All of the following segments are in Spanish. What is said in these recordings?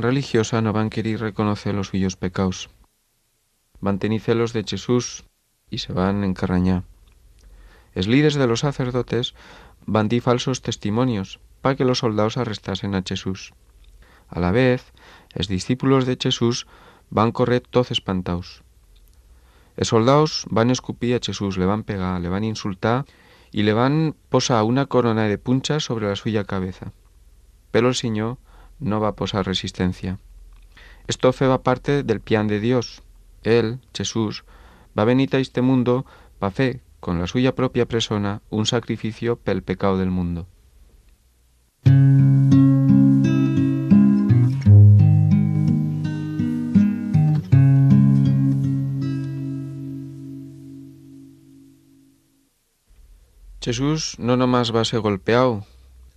religiosa no van querer reconocer los suyos pecados. Van tener celos de Jesús y se van encarrañar. Es líderes de los sacerdotes van di falsos testimonios para que los soldados arrestasen a Jesús. A la vez, es discípulos de Jesús van correr todos espantados. Es soldados van escupir a Jesús, le van pegar, le van insultar y le van posar una corona de puncha sobre la suya cabeza. Pero el Señor no va a posar resistencia. Esto va parte del plan de Dios. Él, Jesús, va a venir a este mundo a fe, con la suya propia persona, un sacrificio pel pecado del mundo. Jesús no nomás va a ser golpeado,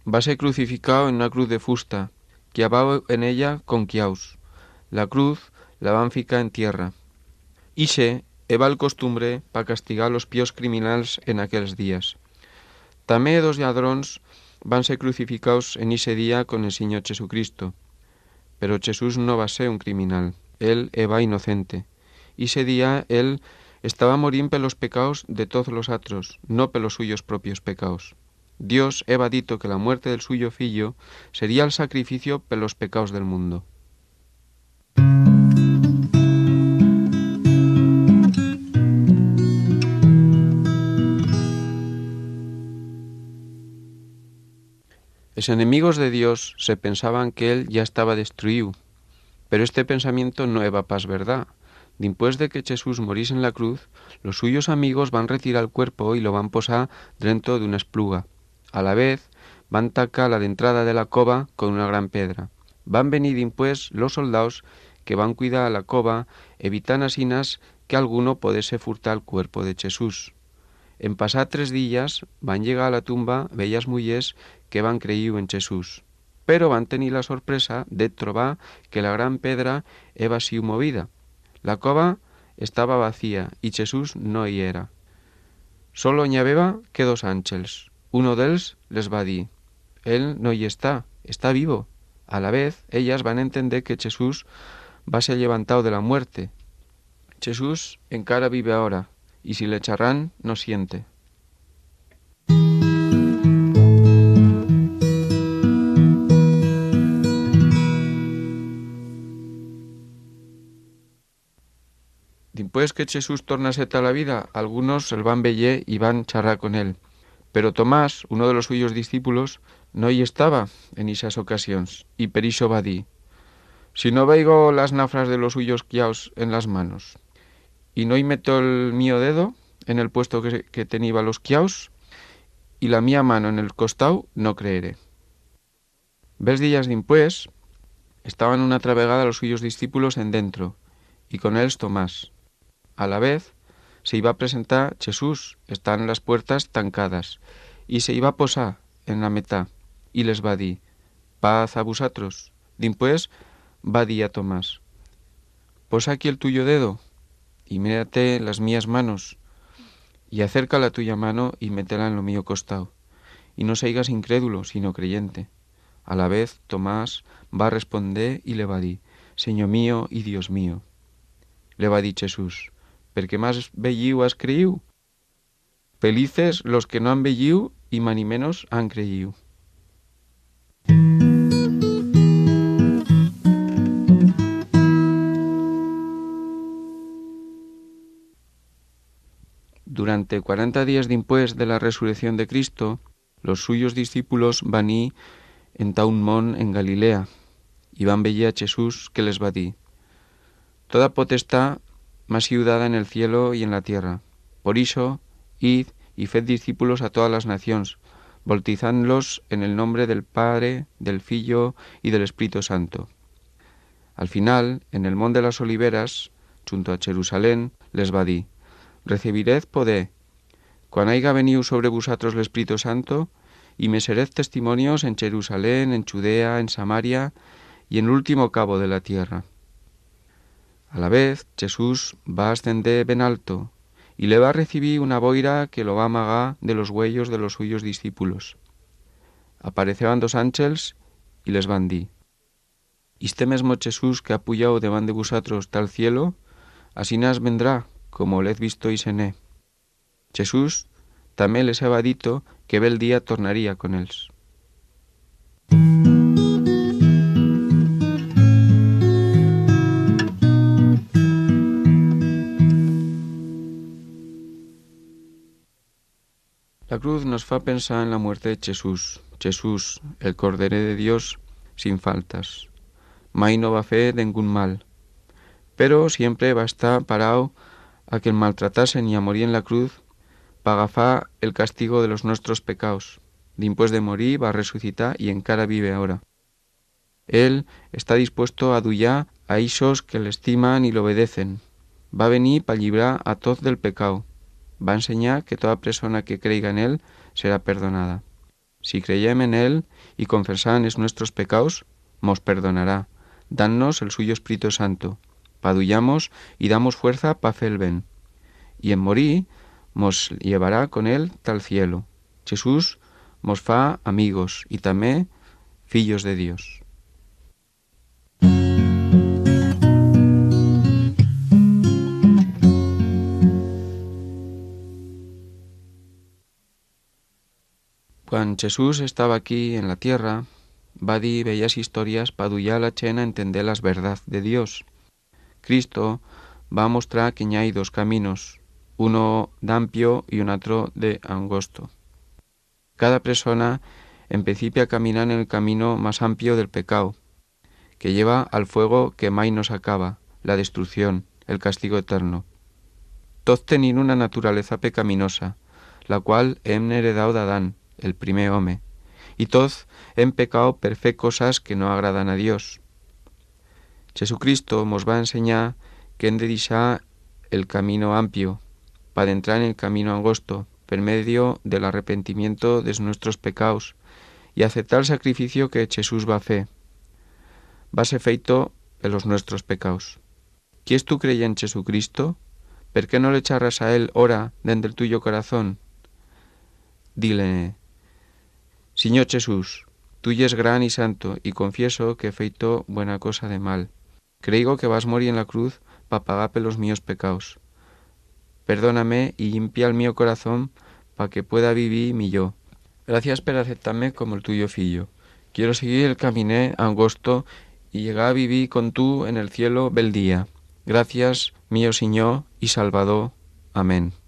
va a ser crucificado en una cruz de fusta, que en ella con quiaus, La cruz la van en tierra. Ixe eva el costumbre pa castigar los píos criminales en aquellos días. També dos ladrons van ser crucificados en ese día con el Señor Jesucristo. Pero Jesús no va a ser un criminal, él eva inocente. Ese día él estaba morir pelos pecados de todos los atros, no pelos suyos propios pecados. Dios había dito que la muerte del suyo fillo sería el sacrificio los pecados del mundo. Los enemigos de Dios se pensaban que él ya estaba destruido, pero este pensamiento no eva paz verdad. Después de que Jesús morís en la cruz, los suyos amigos van a retirar el cuerpo y lo van a posar dentro de una espluga, a la vez, van taca la de entrada de la cova con una gran pedra. Van venir pues los soldados que van cuidar la cova, evitando asinas que alguno pudiese furtar el cuerpo de Jesús. En pasar tres días van llegar a la tumba bellas mujeres que van creído en Jesús. Pero van tener la sorpresa de trobar que la gran pedra eva sido movida. La cova estaba vacía y Jesús no hi Solo ñabeba que dos ángeles. Uno ellos les va dir, él no hi está, está vivo». A la vez, ellas van a entender que Jesús va a ser levantado de la muerte. Jesús en cara vive ahora, y si le echarán, no siente. Después que Jesús torna a la vida, algunos el van ver y van charrar con él. Pero Tomás, uno de los suyos discípulos, no y estaba en esas ocasiones, y perisho badí. si no veigo las nafras de los suyos quiaos en las manos, y no y meto el mío dedo en el puesto que, que tenía los quiaos, y la mía mano en el costau, no creeré. Ves días después, estaban una travegada los suyos discípulos en dentro, y con él Tomás. A la vez, se iba a presentar Jesús, están las puertas tancadas, y se iba a posar en la meta, y les va a decir, paz a vosotros. Después va a a Tomás, posa aquí el tuyo dedo, y mírate las mías manos, y acerca la tuya mano y métela en lo mío costado, y no seigas incrédulo, sino creyente. A la vez Tomás va a responder y le va a decir, Señor mío y Dios mío. Le va a decir Jesús, qué más belliu has creído? Felices los que no han belliu y mani menos han creído. Durante 40 días después de la resurrección de Cristo, los suyos discípulos van en Taunmon, en Galilea, y van veir a Jesús que les va Toda potestad más ciudad en el cielo y en la tierra. Por eso id y fed discípulos a todas las naciones, bautizándolos en el nombre del Padre, del Hijo y del Espíritu Santo. Al final, en el Monte de las Oliveras, junto a Jerusalén, les va di, recibiréis poder, cuando haya venido sobre vosotros el Espíritu Santo, y me seréis testimonios en Jerusalén, en Judea, en Samaria, y en el último cabo de la tierra. A la vez, Jesús va a ascender ben alto y le va a recibir una boira que lo va a amagar de los huellos de los suyos discípulos. Apareceban dos ángeles y les bandí. Este mismo Jesús que ha de van de vosotros tal cielo, así nas vendrá, como lez y se sené. Jesús también les ha dito que bel día tornaría con ellos. La cruz nos fa pensar en la muerte de Jesús, Jesús, el Cordero de Dios, sin faltas. Mai no va de ningún mal, Pero siempre va estar parado a que el maltratasen y a morir en la cruz pagafá el castigo de los nuestros pecados. Después de morir va a resucitar y en cara vive ahora. Él está dispuesto a duyar a isos que le estiman y le obedecen. Va a venir para librar a todos del pecado va a enseñar que toda persona que creiga en Él será perdonada. Si creyemos en Él y confesamos nuestros pecados, nos perdonará. Danos el suyo Espíritu Santo. Padullamos y damos fuerza pa el ven. Y en morir, nos llevará con Él tal cielo. Jesús nos fa amigos y también fillos de Dios. Cuando Jesús estaba aquí en la tierra, Badi bellas historias para a la chena entender las verdades de Dios. Cristo va a mostrar que hay dos caminos, uno d'ampio y un otro de angosto. Cada persona en a caminar en el camino más amplio del pecado, que lleva al fuego que mai nos acaba, la destrucción, el castigo eterno. Todos tienen una naturaleza pecaminosa, la cual hem heredado de Adán, el primer hombre, y todos en pecado per fe cosas que no agradan a Dios. Jesucristo nos va a enseñar que en el camino amplio para entrar en el camino angosto, per medio del arrepentimiento de nuestros pecados y aceptar el sacrificio que Jesús va a fe Va ser feito en los nuestros pecados. ¿Quién tú creer en Jesucristo? ¿Por qué no le echarás a Él ora dentro del tuyo corazón? Dile, Señor Jesús, Tú es gran y santo, y confieso que he feito buena cosa de mal. Creigo que vas morir en la cruz para pagar los míos pecados. Perdóname y limpia el mío corazón para que pueda vivir mi yo. Gracias por aceptarme como el tuyo fillo. Quiero seguir el caminé angosto y llegar a vivir con tú en el cielo bel día. Gracias, mío Señor y Salvador. Amén.